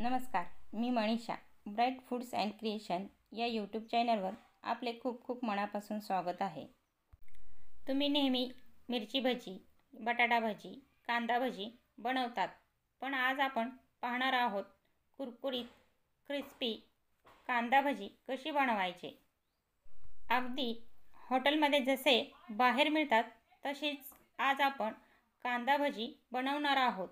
नमस्कार मी Manisha Bright Foods and Creation या यूट्यूब चॅनलवर आपले खूप खूप मनापासून स्वागत आहे तुम्ही नेहमी मिरची भजी बटाटा भजी कांदा भजी बनवतात पण आज आपण पाहणार आहोत कुरकुरीत क्रिस्पी कांदा भजी कशी बनवायची अगदी हॉटेलमध्ये जसे बाहेर मिळतात तसेच आज आपण कांदा भजी बनवणार आहोत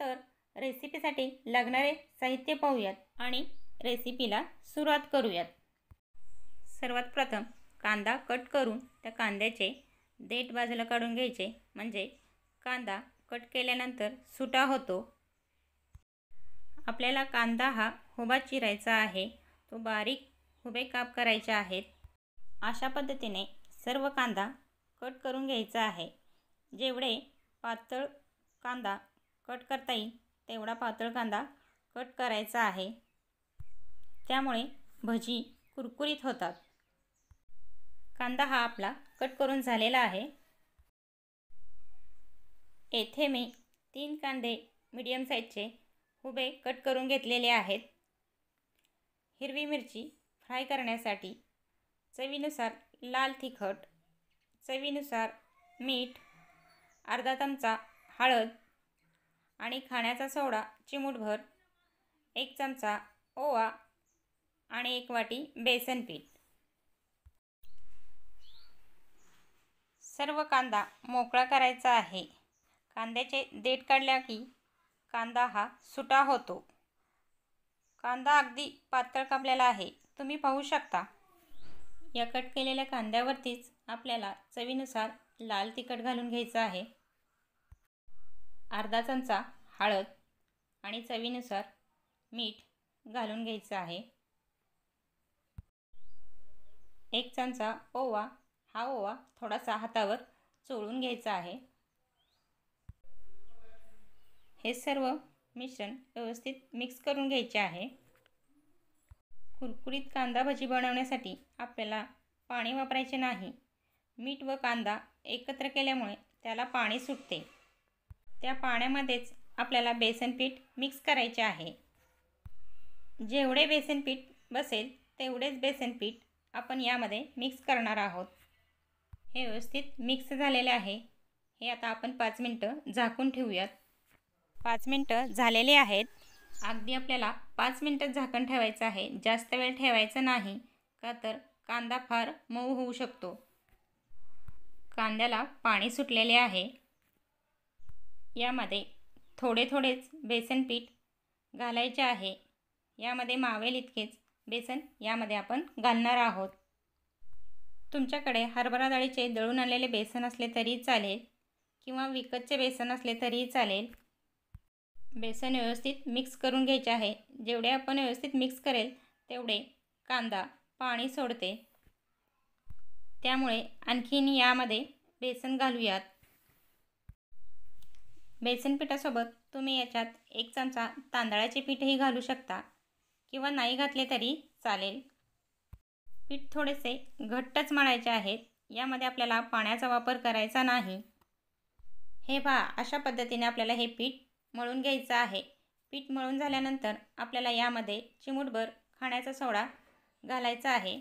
तर रेसिपीसाठी लागणारे साहित्य पाहूयात आणि रेसिपीला सुरुवात करूयात सर्वात प्रथम कांदा कट करून त्या कांद्याचे देठ बाजूला काढून घ्यायचे म्हणजे कांदा कट केल्यानंतर सुटा होतो आपल्याला कांदा हा हुबा चिरायचा आहे तो बारीक हुबे काप करायचे आहेत अशा पद्धतीने सर्व कांदा कट करून घ्यायचा आहे जेवढे पातळ कांदा कट करता येईल तेवढा पातळ कांदा कट करायचा आहे त्यामुळे भजी कुरकुरीत होतात कांदा हा आपला कट करून झालेला आहे येथे मी तीन कांदे मीडियम साईजचे उभे कट करून घेतलेले आहेत हिरवी मिरची फ्राय करण्यासाठी चवीनुसार लाल तिखट चवीनुसार मीठ अर्धा चमचा हळद आणि खाण्याचा सोडा चिमूटभर एक चमचा ओवा आणि एक वाटी बेसन पीठ सर्व कांदा मोकळा करायचा आहे कांद्याचे देठ काढल्या की कांदा हा सुटा होतो कांदा अगदी पातळ कापलेला आहे तुम्ही पाहू शकता या कट केलेल्या कांद्यावरतीच आपल्याला चवीनुसार लाल तिखट घालून घ्यायचं आहे अर्धा चमचा हळद आणि चवीनुसार मीठ घालून घ्यायचं आहे एक चमचा ओवा हा ओवा थोडासा हातावर चोळून घ्यायचा आहे हे सर्व मिश्रण व्यवस्थित मिक्स करून घ्यायचे आहे कुरकुरीत कांदा भजी बनवण्यासाठी आपल्याला पाणी वापरायचे नाही मीठ व कांदा एकत्र केल्यामुळे त्याला पाणी सुटते त्या पाण्यामध्येच आपल्याला बेसनपीठ मिक्स करायचे आहे जेवढे बेसनपीठ बसेल तेवढेच बेसनपीठ आपण यामध्ये मिक्स करणार आहोत हे व्यवस्थित मिक्स झालेले आहे हे आता आपण पाच मिनटं झाकून ठेवूयात पाच मिनटं झालेले आहेत अगदी आपल्याला पाच मिनटं झाकण ठेवायचं आहे जास्त वेळ ठेवायचं नाही का तर कांदा फार मऊ होऊ शकतो कांद्याला पाणी सुटलेले आहे यामध्ये थोडे थोडेच बेसन पीठ घालायचे आहे यामध्ये मावेल इतकेच बेसन यामध्ये आपण घालणार आहोत तुमच्याकडे हरभरा डाळीचे दळून आलेले बेसन असले तरी चालेल किंवा विकतचे बेसन असले तरी चालेल बेसन व्यवस्थित मिक्स करून घ्यायचे आहे जेवढे आपण व्यवस्थित मिक्स करेल तेवढे कांदा पाणी सोडते त्यामुळे आणखीन यामध्ये बेसन घालूयात बेसन पिठासोबत तुम्ही याच्यात एक चमचा तांदळाचे पीठही घालू शकता किंवा नाही घातले तरी चालेल पीठ थोडेसे घट्टच मळायचे आहेत यामध्ये आपल्याला पाण्याचा वापर करायचा नाही हे पहा अशा पद्धतीने आपल्याला हे पीठ मळून घ्यायचं आहे पीठ मळून झाल्यानंतर आपल्याला यामध्ये चिमूटभर खाण्याचा सोडा घालायचा आहे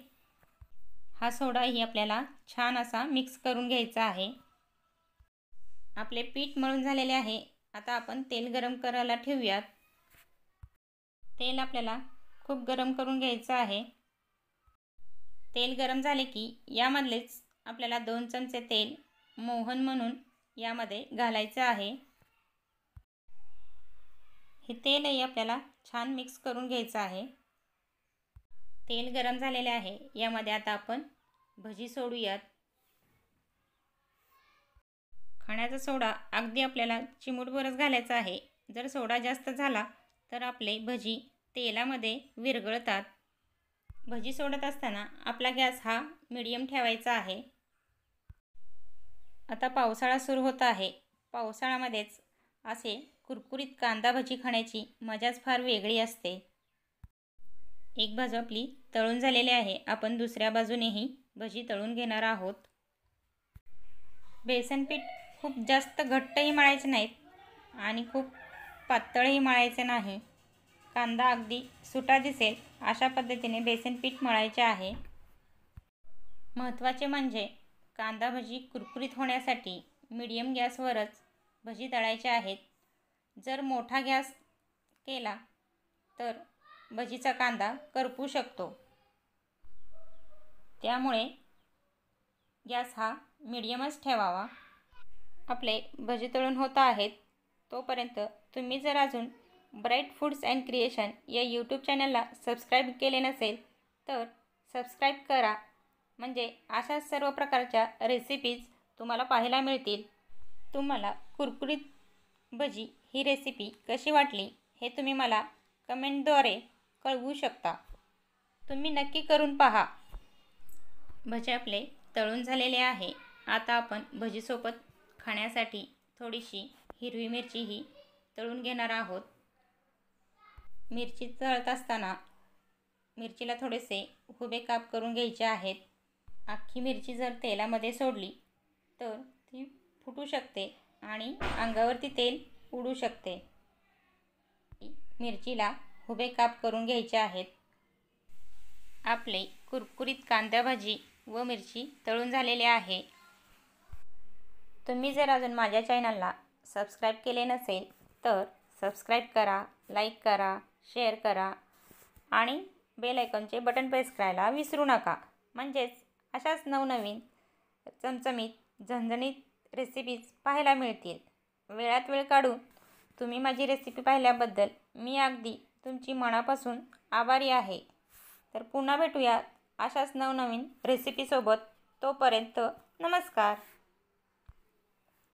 हा सोडाही आपल्याला छान असा मिक्स करून घ्यायचा आहे आपले पीठ मळून झालेले आहे आता आपण तेल गरम करायला ठेवूयात तेल आपल्याला खूप गरम करून घ्यायचं आहे तेल गरम झाले की यामधलेच आपल्याला दोन चमचे तेल मोहन म्हणून यामध्ये घालायचं आहे हे तेलही आपल्याला छान मिक्स करून घ्यायचं आहे तेल गरम झालेले आहे यामध्ये आता आपण भजी सोडूयात खाण्याचा सोडा अगदी आपल्याला चिमूटभरच घालायचा आहे जर सोडा जास्त झाला तर आपले भजी तेलामध्ये विरगळतात भजी सोडत असताना आपला गॅस हा मिडियम ठेवायचा आहे आता पावसाळा सुरू होत आहे पावसाळ्यामध्येच असे कुरकुरीत कांदा भजी खाण्याची मजाच फार वेगळी असते एक बाजू आपली तळून झालेली आहे आपण दुसऱ्या बाजूनेही भजी तळून घेणार आहोत बेसनपीठ खूप जास्त घट्टही मळायचे नाहीत आणि खूप पातळही मळायचे नाही कांदा अगदी सुटा दिसेल अशा पद्धतीने बेसन पीठ मळायचे आहे महत्त्वाचे म्हणजे कांदा भजी कुरकुरीत होण्यासाठी मीडियम गॅसवरच भजी तळायचे आहेत जर मोठा गॅस केला तर भजीचा कांदा करपू शकतो त्यामुळे गॅस हा मीडियमच ठेवावा आपले भजी तळून होत आहेत तोपर्यंत तुम्ही जर अजून ब्राईट फूड्स अँड क्रिएशन या यूट्यूब चॅनलला सबस्क्राईब केले नसेल तर सबस्क्राईब करा म्हणजे अशा सर्व प्रकारच्या रेसिपीज तुम्हाला पाहायला मिळतील तुम्हाला कुरकुरीत भजी ही रेसिपी कशी वाटली हे तुम्ही मला कमेंटद्वारे कळवू शकता तुम्ही नक्की करून पहा भजी आपले तळून झालेले आहे आता आपण भजीसोबत खाण्यासाठी थोडीशी हिरवी मिरचीही तळून घेणार आहोत मिरची तळत असताना मिरचीला थोडेसे हुबे काप करून घ्यायचे आहेत आखी मिरची जर तेलामध्ये सोडली तर ती फुटू शकते आणि अंगावरती तेल उडू शकते मिरचीला हुबे काप करून घ्यायचे आहेत आपले कुरकुरीत कांदा भाजी व मिरची तळून झालेली आहे तुम्ही जर अजून माझ्या चॅनलला सबस्क्राईब केले नसेल तर सबस्क्राईब करा लाईक करा शेअर करा आणि बेल आयकॉनचे बटन प्रेस करायला विसरू नका म्हणजेच अशाच नवनवीन चमचमीत झणझणीत रेसिपीज पाहायला मिळतील वेळात वेळ काढून तुम्ही माझी रेसिपी पाहिल्याबद्दल मी अगदी तुमची मनापासून आभारी आहे तर पुन्हा भेटूयात अशाच नवनवीन रेसिपीसोबत तोपर्यंत नमस्कार